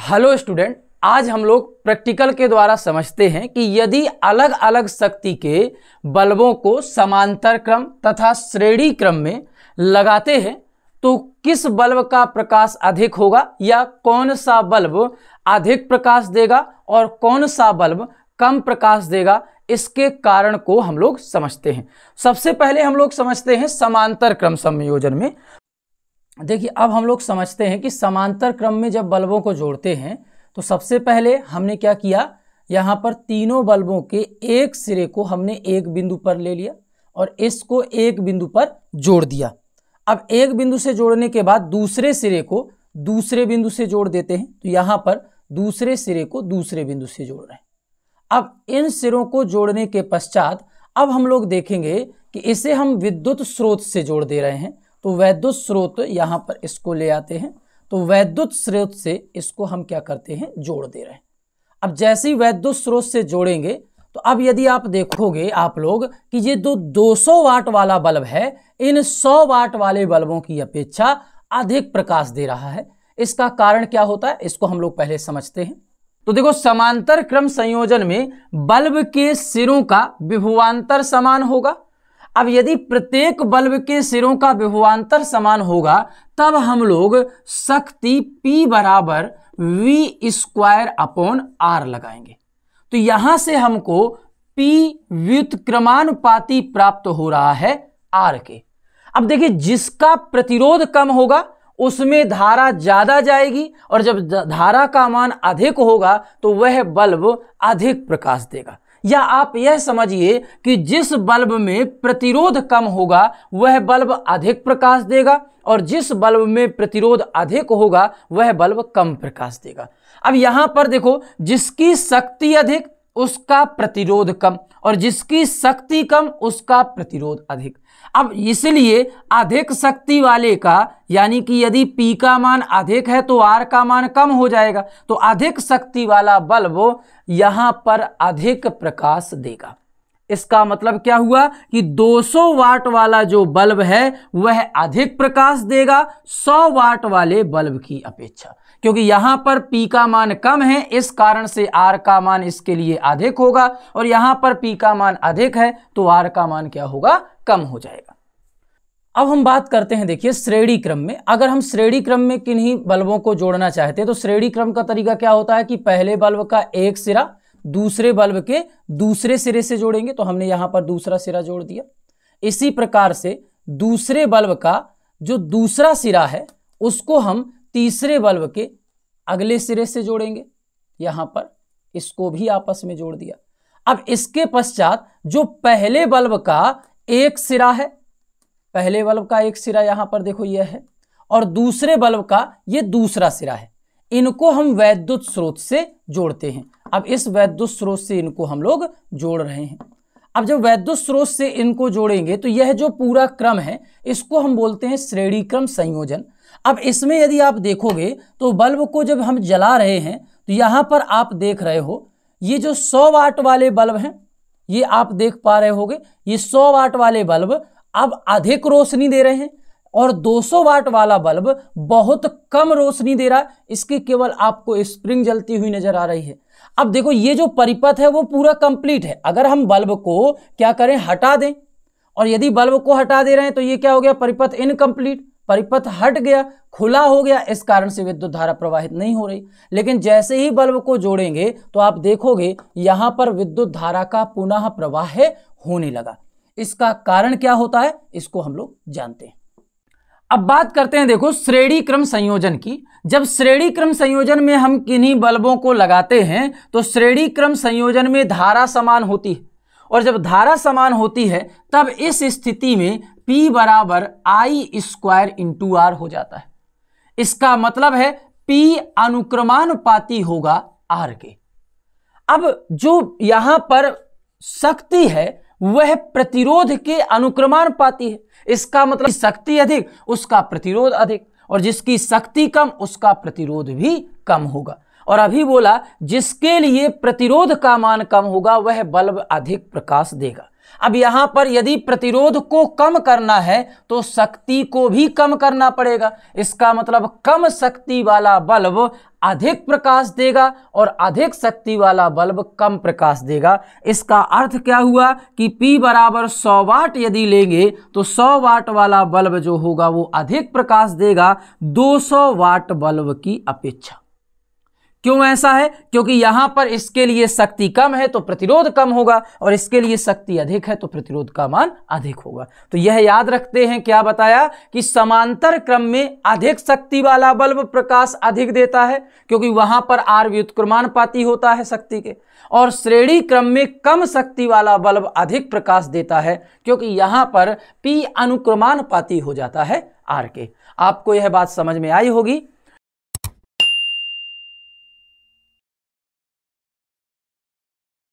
hello student आज हम लोग प्रैक्टिकल के द्वारा समझते हैं कि यदि अलग अलग शक्ति के बल्बों को समांतर क्रम तथा श्रेणी क्रम में लगाते हैं तो किस बल्ब का प्रकाश अधिक होगा या कौन सा बल्ब अधिक प्रकाश देगा और कौन सा बल्ब कम प्रकाश देगा इसके कारण को हम लोग समझते हैं सबसे पहले हम लोग समझते हैं समांतर क्रम संयोजन में देखिए अब हम लोग समझते हैं कि समांतर क्रम में जब बल्बों को जोड़ते हैं तो सबसे पहले हमने क्या किया यहाँ पर तीनों बल्बों के एक सिरे को हमने एक बिंदु पर ले लिया और इसको एक बिंदु पर जोड़ दिया अब एक बिंदु से जोड़ने के बाद दूसरे सिरे को दूसरे बिंदु से जोड़ देते हैं तो यहाँ पर दूसरे सिरे को दूसरे बिंदु से जोड़ रहे हैं अब इन सिरों को जोड़ने के पश्चात अब हम लोग देखेंगे कि इसे हम विद्युत स्रोत से जोड़ दे रहे हैं तो वैद्युत स्रोत यहाँ पर इसको ले आते हैं तो वैद्युत स्रोत से इसको हम क्या करते हैं जोड़ दे रहे हैं अब जैसे ही वैद्युत स्रोत से जोड़ेंगे तो अब यदि आप देखोगे आप लोग कि ये जो दो सौ वाट वाला बल्ब है इन सौ वाट वाले बल्बों की अपेक्षा अधिक प्रकाश दे रहा है इसका कारण क्या होता है इसको हम लोग पहले समझते हैं तो देखो समांतर क्रम संयोजन में बल्ब के सिरों का विभुवांतर समान होगा अब यदि प्रत्येक बल्ब के सिरों का विभवान्तर समान होगा तब हम लोग शक्ति P बराबर वी स्क्वायर अपॉन आर लगाएंगे तो यहां से हमको P व्युतक्रमानुपाती प्राप्त हो रहा है आर के अब देखिए जिसका प्रतिरोध कम होगा उसमें धारा ज्यादा जाएगी और जब धारा का मान अधिक होगा तो वह बल्ब अधिक प्रकाश देगा या आप यह समझिए कि जिस बल्ब में प्रतिरोध कम होगा वह बल्ब अधिक प्रकाश देगा और जिस बल्ब में प्रतिरोध अधिक होगा वह बल्ब कम प्रकाश देगा अब यहां पर देखो जिसकी शक्ति अधिक उसका प्रतिरोध कम और जिसकी शक्ति कम उसका प्रतिरोध अधिक अब इसलिए अधिक शक्ति वाले का यानी कि यदि पी का मान अधिक है तो आर का मान कम हो जाएगा तो अधिक शक्ति वाला बल्ब यहां पर अधिक प्रकाश देगा इसका मतलब क्या हुआ कि 200 वाट वाला जो बल्ब है वह अधिक प्रकाश देगा 100 वाट वाले बल्ब की अपेक्षा क्योंकि यहां पर P का मान कम है इस कारण से आर का मान इसके लिए अधिक होगा और यहां पर P का मान अधिक है तो आर का मान क्या होगा कम हो जाएगा अब हम बात करते हैं देखिए श्रेणी क्रम में अगर हम श्रेणी क्रम में किन्हीं बल्बों को जोड़ना चाहते हैं तो श्रेणी क्रम का तरीका क्या होता है कि पहले बल्ब का एक सिरा दूसरे बल्ब के दूसरे सिरे से जोड़ेंगे तो हमने यहां पर दूसरा सिरा जोड़ दिया इसी प्रकार से दूसरे बल्ब का जो दूसरा सिरा है उसको हम तीसरे बल्ब के अगले सिरे से जोड़ेंगे यहां पर इसको भी आपस में जोड़ दिया अब इसके पश्चात जो पहले बल्ब का एक सिरा है पहले बल्ब का एक सिरा यहां पर देखो यह है और दूसरे बल्ब का यह दूसरा सिरा है इनको हम वैद्युत स्रोत से जोड़ते हैं अब इस वैद्युत स्रोत से इनको हम लोग जोड़ रहे हैं अब जब वैद्युत स्रोत से इनको जोड़ेंगे तो यह जो पूरा क्रम है इसको हम बोलते हैं श्रेणी क्रम संयोजन अब इसमें यदि आप देखोगे तो बल्ब को जब हम जला रहे हैं तो यहाँ पर आप देख रहे हो ये जो सौ वाट वाले बल्ब हैं ये आप देख पा रहे होगे ये सौ वाट वाले बल्ब अब अधिक रोशनी दे रहे हैं और 200 वाट वाला बल्ब बहुत कम रोशनी दे रहा है इसकी केवल आपको स्प्रिंग जलती हुई नजर आ रही है अब देखो ये जो परिपथ है वो पूरा कंप्लीट है अगर हम बल्ब को क्या करें हटा दें और यदि बल्ब को हटा दे रहे हैं तो ये क्या हो गया परिपथ इनकम्प्लीट परिपथ हट गया खुला हो गया इस कारण से विद्युत धारा प्रवाहित नहीं हो रही लेकिन जैसे ही बल्ब को जोड़ेंगे तो आप देखोगे यहां पर विद्युत धारा का पुनः प्रवाह होने लगा इसका कारण क्या होता है इसको हम लोग जानते हैं अब बात करते हैं देखो श्रेणी क्रम संयोजन की जब श्रेणी क्रम संयोजन में हम किन्हीं बल्बों को लगाते हैं तो श्रेणी क्रम संयोजन में धारा समान होती है और जब धारा समान होती है तब इस स्थिति में P बराबर आई स्क्वायर इंटू आर हो जाता है इसका मतलब है P अनुक्रमानुपाती होगा R के अब जो यहां पर शक्ति है वह प्रतिरोध के अनुक्रमान पाती है इसका मतलब शक्ति अधिक उसका प्रतिरोध अधिक और जिसकी शक्ति कम उसका प्रतिरोध भी कम होगा और अभी बोला जिसके लिए प्रतिरोध का मान कम होगा वह बल्ब अधिक प्रकाश देगा अब यहां पर यदि प्रतिरोध को कम करना है तो शक्ति को भी कम करना पड़ेगा इसका मतलब कम शक्ति वाला बल्ब अधिक प्रकाश देगा और अधिक शक्ति वाला बल्ब कम प्रकाश देगा इसका अर्थ क्या हुआ कि P बराबर 100 वाट यदि लेंगे तो 100 वाट वाला बल्ब जो होगा वो अधिक प्रकाश देगा 200 वाट बल्ब की अपेक्षा क्यों ऐसा है क्योंकि यहां पर इसके लिए शक्ति कम है तो प्रतिरोध कम होगा और इसके लिए शक्ति अधिक है तो प्रतिरोध का मान अधिक होगा तो यह याद रखते हैं क्या बताया कि समांतर क्रम में अधिक शक्ति वाला बल्ब प्रकाश अधिक देता है क्योंकि वहां पर आर व्युत्क्रमान पाती होता है शक्ति के और श्रेणी क्रम में कम शक्ति वाला बल्ब अधिक प्रकाश देता है क्योंकि यहां पर पी अनुक्रमान पाती हो जाता है आर के आपको यह बात समझ में आई होगी